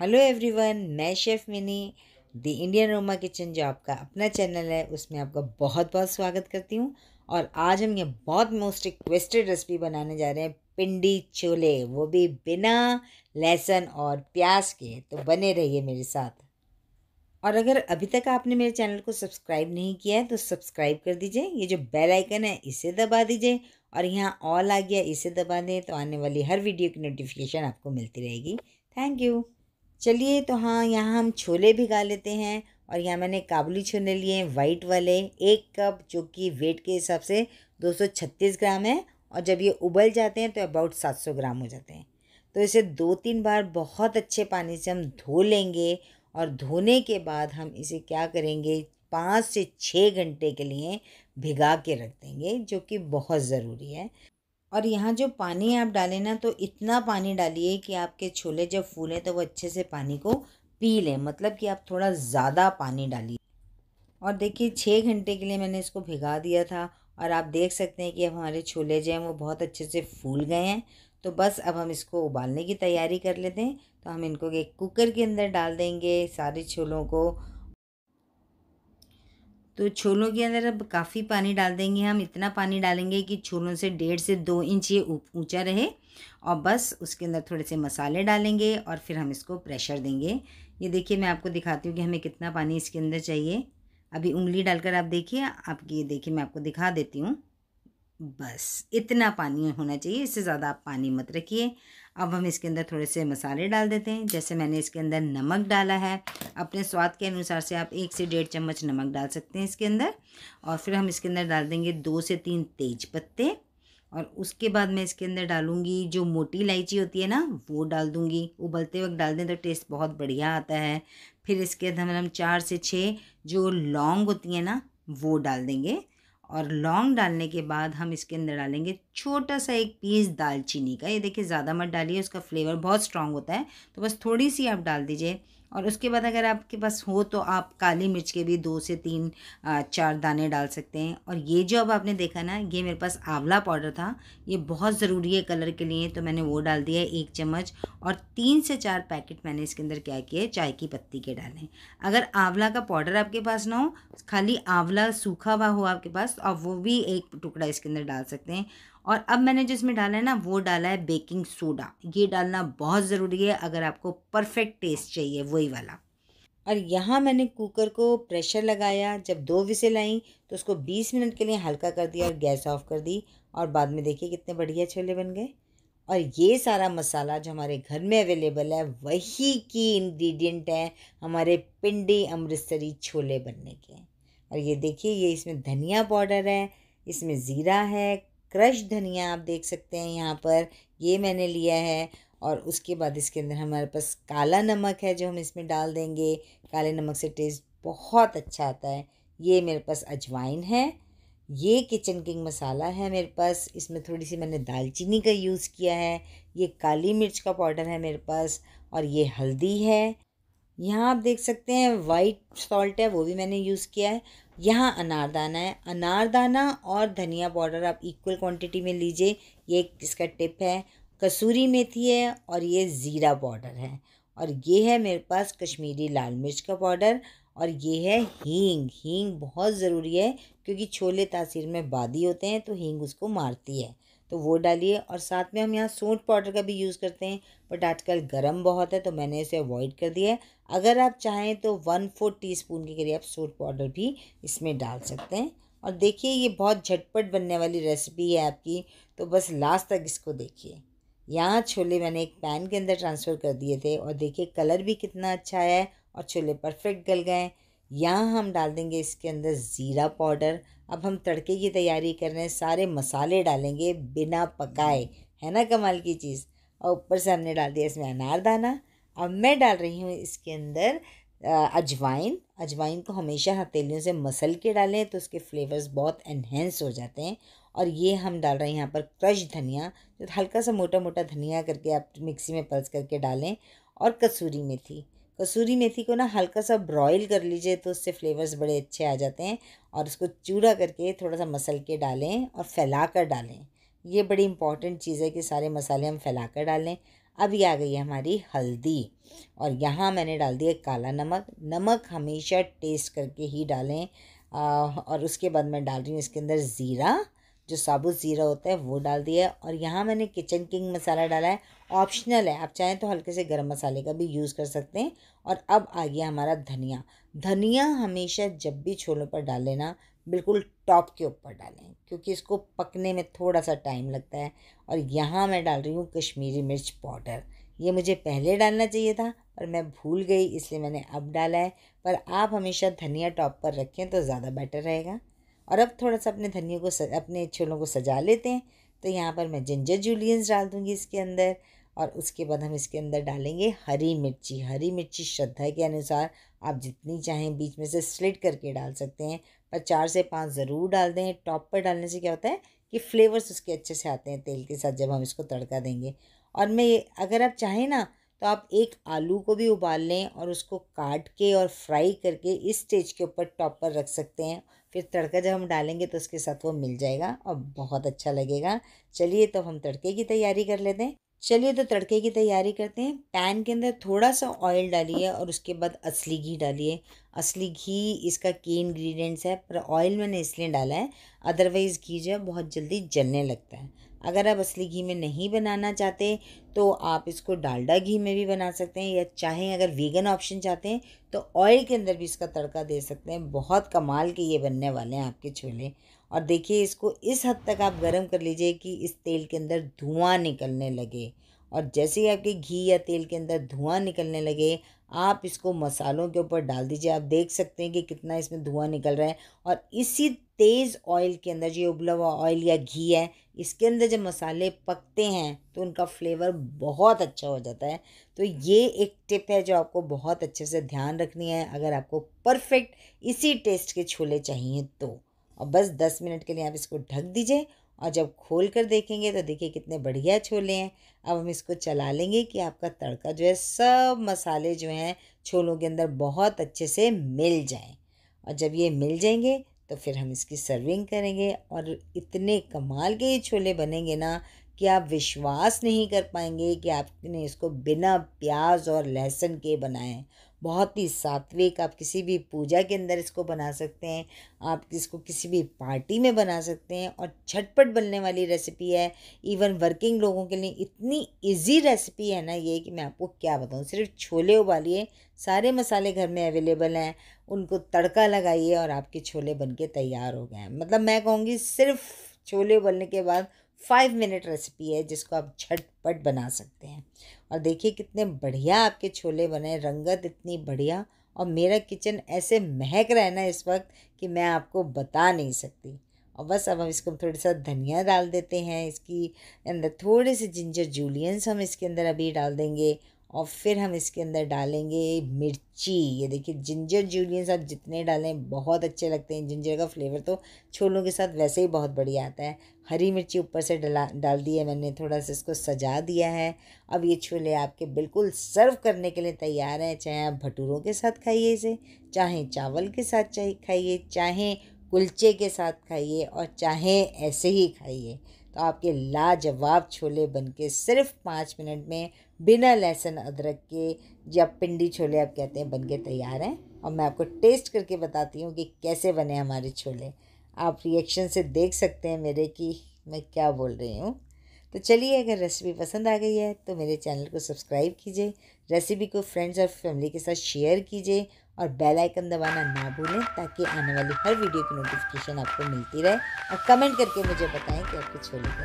hello everyone मैं chef Mini the Indian Roma kitchen जो आपका अपना चैनल है उसमें आपका बहुत बहुत स्वागत करती हूँ और आज हम ये बहुत मोस्ट रिक्वेस्टेड रेसिपी बनाने जा रहे हैं पिंडी छोले वो भी बिना लहसुन और प्याज के तो बने रहिए मेरे साथ और अगर अभी तक आपने मेरे चैनल को सब्सक्राइब नहीं किया है तो सब्सक्राइब कर दीजिए ये जो बेल आइकन है इसे दबा दीजिए और यहाँ ऑल आ गया इसे दबा दें तो आने वाली हर वीडियो की नोटिफिकेशन आपको मिलती रहेगी थैंक यू चलिए तो हाँ यहाँ हम छोले भिगा लेते हैं और यहाँ मैंने काबुली छोले लिए हैं वाइट वाले एक कप जो कि वेट के हिसाब से दो सौ छत्तीस ग्राम है और जब ये उबल जाते हैं तो अबाउट सात सौ ग्राम हो जाते हैं तो इसे दो तीन बार बहुत अच्छे पानी से हम धो लेंगे और धोने के बाद हम इसे क्या करेंगे पाँच से छः घंटे के लिए भिगा के रख देंगे जो कि बहुत ज़रूरी है और यहाँ जो पानी आप डालें ना तो इतना पानी डालिए कि आपके छोले जब फूलें तो वो अच्छे से पानी को पी लें मतलब कि आप थोड़ा ज़्यादा पानी डालिए और देखिए छः घंटे के लिए मैंने इसको भिगा दिया था और आप देख सकते हैं कि अब हमारे छोले जो हैं वो बहुत अच्छे से फूल गए हैं तो बस अब हम इसको उबालने की तैयारी कर लेते हैं तो हम इनको एक कुकर के अंदर डाल देंगे सारे छोलों को तो छोलों के अंदर अब काफ़ी पानी डाल देंगे हम इतना पानी डालेंगे कि छोलों से डेढ़ से दो इंच ये ऊंचा रहे और बस उसके अंदर थोड़े से मसाले डालेंगे और फिर हम इसको प्रेशर देंगे ये देखिए मैं आपको दिखाती हूँ कि हमें कितना पानी इसके अंदर चाहिए अभी उंगली डालकर आप देखिए आपकी ये देखिए मैं आपको दिखा देती हूँ बस इतना पानी होना चाहिए इससे ज़्यादा आप पानी मत रखिए अब हम इसके अंदर थोड़े से मसाले डाल देते हैं जैसे मैंने इसके अंदर नमक डाला है अपने स्वाद के अनुसार से आप एक से डेढ़ चम्मच नमक डाल सकते हैं इसके अंदर और फिर हम इसके अंदर डाल देंगे दो से तीन तेज पत्ते और उसके बाद मैं इसके अंदर डालूंगी जो मोटी इलायची होती है ना वो डाल दूंगी उबलते वक्त डाल दें तो टेस्ट बहुत बढ़िया आता है फिर इसके अंदर हम चार से छः जो लौंग होती है ना वो डाल देंगे और लौंग डालने के बाद हम इसके अंदर डालेंगे छोटा सा एक पीस दालचीनी का ये देखिए ज़्यादा मत डालिए उसका फ्लेवर बहुत स्ट्रांग होता है तो बस थोड़ी सी आप डाल दीजिए और उसके बाद अगर आपके पास हो तो आप काली मिर्च के भी दो से तीन चार दाने डाल सकते हैं और ये जो अब आपने देखा ना ये मेरे पास आंवला पाउडर था ये बहुत ज़रूरी है कलर के लिए तो मैंने वो डाल दिया एक चम्मच और तीन से चार पैकेट मैंने इसके अंदर क्या किए चाय की पत्ती के डाले अगर आंवला का पाउडर आपके पास ना हो खाली आंवला सूखा हुआ हो आपके पास तो आप वो भी एक टुकड़ा इसके अंदर डाल सकते हैं और अब मैंने जिसमें डाला है ना वो डाला है बेकिंग सोडा ये डालना बहुत ज़रूरी है अगर आपको परफेक्ट टेस्ट चाहिए वही वाला और यहाँ मैंने कुकर को प्रेशर लगाया जब दो विसे आई तो उसको बीस मिनट के लिए हल्का कर दिया और गैस ऑफ कर दी और बाद में देखिए कितने बढ़िया छोले बन गए और ये सारा मसाला जो हमारे घर में अवेलेबल है वही की इंग्रेडिएंट है हमारे पिंडी अमृतसरी छोले बनने के और ये देखिए ये इसमें धनिया पाउडर है इसमें ज़ीरा है क्रश धनिया आप देख सकते हैं यहाँ पर ये मैंने लिया है और उसके बाद इसके अंदर हमारे पास काला नमक है जो हम इसमें डाल देंगे काले नमक से टेस्ट बहुत अच्छा आता है ये मेरे पास अजवाइन है ये किचन किंग मसाला है मेरे पास इसमें थोड़ी सी मैंने दालचीनी का यूज़ किया है ये काली मिर्च का पाउडर है मेरे पास और ये हल्दी है यहाँ आप देख सकते हैं वाइट सॉल्ट है वो भी मैंने यूज़ किया है यहाँ अनारदाना है अनारदाना और धनिया पाउडर आप इक्वल क्वांटिटी में लीजिए ये इसका टिप है कसूरी मेथी है और ये ज़ीरा पाउडर है और ये है मेरे पास कश्मीरी लाल मिर्च का पाउडर और ये है हींग हींग बहुत ज़रूरी है क्योंकि छोले तासीर में बादी होते हैं तो हींग उसको मारती है तो वो डालिए और साथ में हम यहाँ सूट पाउडर का भी यूज़ करते हैं बट आजकल गर्म बहुत है तो मैंने इसे अवॉइड कर दिया है अगर आप चाहें तो वन फोर टी स्पून के करीब आप सूट पाउडर भी इसमें डाल सकते हैं और देखिए ये बहुत झटपट बनने वाली रेसिपी है आपकी तो बस लास्ट तक इसको देखिए यहाँ छोले मैंने एक पैन के अंदर ट्रांसफ़र कर दिए थे और देखिए कलर भी कितना अच्छा आया है और छोले परफेक्ट गल गए हैं यहाँ हम डाल देंगे इसके अंदर ज़ीरा पाउडर अब हम तड़के की तैयारी कर रहे हैं सारे मसाले डालेंगे बिना पकाए है ना कमाल की चीज़ और ऊपर से हमने डाल दिया इसमें अनारदाना अब मैं डाल रही हूँ इसके अंदर अजवाइन अजवाइन को हमेशा हथेलियों से मसल के डालें तो उसके फ्लेवर्स बहुत इन्हेंस हो जाते हैं और ये हम डाल रहे हैं यहाँ पर क्रश धनिया जो हल्का सा मोटा मोटा धनिया करके आप मिक्सी में पल्स करके डालें और कसूरी मेथी कसूरी मेथी को ना हल्का सा ब्रॉयल कर लीजिए तो उससे फ्लेवर्स बड़े अच्छे आ जाते हैं और उसको चूड़ा करके थोड़ा सा मसल के डालें और फैला कर डालें ये बड़ी इंपॉर्टेंट चीज़ है कि सारे मसाले हम फैला कर डालें अभी आ गई है हमारी हल्दी और यहाँ मैंने डाल दिया काला नमक नमक हमेशा टेस्ट करके ही डालें और उसके बाद मैं डाल रही हूँ इसके अंदर ज़ीरा जो साबुत ज़ीरा होता है वो डाल दिया है और यहाँ मैंने किचन किंग मसाला डाला है ऑप्शनल है आप चाहें तो हल्के से गर्म मसाले का भी यूज़ कर सकते हैं और अब आ गया हमारा धनिया धनिया हमेशा जब भी छोलों पर डाल लेना बिल्कुल टॉप के ऊपर डालें क्योंकि इसको पकने में थोड़ा सा टाइम लगता है और यहाँ मैं डाल रही हूँ कश्मीरी मिर्च पाउडर ये मुझे पहले डालना चाहिए था पर मैं भूल गई इसलिए मैंने अब डाला है पर आप हमेशा धनिया टॉप पर रखें तो ज़्यादा बेटर रहेगा और अब थोड़ा सा अपने धनियों को सज, अपने छोलों को सजा लेते हैं तो यहाँ पर मैं जिंजर जूलियंस डाल दूँगी इसके अंदर और उसके बाद हम इसके अंदर डालेंगे हरी मिर्ची हरी मिर्ची श्रद्धा के अनुसार आप जितनी चाहें बीच में से स्लिट करके डाल सकते हैं पर चार से पाँच ज़रूर डाल दें टॉप पर डालने से क्या होता है कि फ्लेवर्स उसके अच्छे से आते हैं तेल के साथ जब हम इसको तड़का देंगे और मैं ये अगर आप चाहें ना तो आप एक आलू को भी उबाल लें और उसको काट के और फ्राई करके इस स्टेज के ऊपर टॉप पर रख सकते हैं फिर तड़का जब हम डालेंगे तो उसके साथ वो मिल जाएगा और बहुत अच्छा लगेगा चलिए तो हम तड़के की तैयारी कर लेते हैं चलिए तो तड़के की तैयारी करते हैं पैन के अंदर थोड़ा सा ऑयल डालिए और उसके बाद असली घी डालिए असली घी इसका की इंग्रेडिएंट्स है पर ऑयल मैंने इसलिए डाला है अदरवाइज़ घी जो है बहुत जल्दी जलने लगता है अगर आप असली घी में नहीं बनाना चाहते तो आप इसको डालडा घी में भी बना सकते हैं या चाहें अगर वीगन ऑप्शन चाहते हैं तो ऑयल के अंदर भी इसका तड़का दे सकते हैं बहुत कमाल के ये बनने वाले हैं आपके छोले और देखिए इसको इस हद तक आप गर्म कर लीजिए कि इस तेल के अंदर धुआं निकलने लगे और जैसे ही आपके घी या तेल के अंदर धुआं निकलने लगे आप इसको मसालों के ऊपर डाल दीजिए आप देख सकते हैं कि कितना इसमें धुआं निकल रहा है और इसी तेज़ ऑयल के अंदर जो उबला हुआ ऑयल या घी है इसके अंदर जब मसाले पकते हैं तो उनका फ्लेवर बहुत अच्छा हो जाता है तो ये एक टिप है जो आपको बहुत अच्छे से ध्यान रखनी है अगर आपको परफेक्ट इसी टेस्ट के छोले चाहिए तो और बस दस मिनट के लिए आप इसको ढक दीजिए और जब खोल कर देखेंगे तो देखिए कितने बढ़िया छोले हैं अब हम इसको चला लेंगे कि आपका तड़का जो है सब मसाले जो हैं छोलों के अंदर बहुत अच्छे से मिल जाएं और जब ये मिल जाएंगे तो फिर हम इसकी सर्विंग करेंगे और इतने कमाल के ये छोले बनेंगे ना कि आप विश्वास नहीं कर पाएंगे कि आपने इसको बिना प्याज और लहसुन के बनाए बहुत ही सात्विक आप किसी भी पूजा के अंदर इसको बना सकते हैं आप इसको किसी भी पार्टी में बना सकते हैं और झटपट बनने वाली रेसिपी है इवन वर्किंग लोगों के लिए इतनी इजी रेसिपी है ना ये कि मैं आपको क्या बताऊँ सिर्फ छोले उबालिए सारे मसाले घर में अवेलेबल हैं उनको तड़का लगाइए और आपके छोले बन के तैयार हो गए हैं मतलब मैं कहूँगी सिर्फ छोले उबलने के बाद फाइव मिनट रेसिपी है जिसको आप झटपट बना सकते हैं और देखिए कितने बढ़िया आपके छोले बने रंगत इतनी बढ़िया और मेरा किचन ऐसे महक रहा है ना इस वक्त कि मैं आपको बता नहीं सकती और बस अब हम इसको थोड़ा सा धनिया डाल देते हैं इसकी अंदर थोड़े से जिंजर जूलियंस हम इसके अंदर अभी डाल देंगे और फिर हम इसके अंदर डालेंगे मिर्ची ये देखिए जिंजर जूलियंस आप जितने डालें बहुत अच्छे लगते हैं जिंजर का फ्लेवर तो छोलों के साथ वैसे ही बहुत बढ़िया आता है हरी मिर्ची ऊपर से डला डाल दी है मैंने थोड़ा सा इसको सजा दिया है अब ये छोले आपके बिल्कुल सर्व करने के लिए तैयार हैं चाहे आप भटूरों के साथ खाइए इसे चाहे चावल के साथ चाहे खाइए चाहे कुलचे के साथ खाइए और चाहे ऐसे ही खाइए तो आपके लाजवाब छोले बनके सिर्फ पाँच मिनट में बिना लहसुन अदरक के या पिंडी छोले आप कहते हैं बन के तैयार हैं और मैं आपको टेस्ट करके बताती हूँ कि कैसे बने हमारे छोले आप रिएक्शन से देख सकते हैं मेरे कि मैं क्या बोल रही हूँ तो चलिए अगर रेसिपी पसंद आ गई है तो मेरे चैनल को सब्सक्राइब कीजिए रेसिपी को फ्रेंड्स और फैमिली के साथ शेयर कीजिए और बेल आइकन दबाना ना भूलें ताकि आने वाली हर वीडियो की नोटिफिकेशन आपको मिलती रहे और कमेंट करके मुझे बताएं कि आपके छोले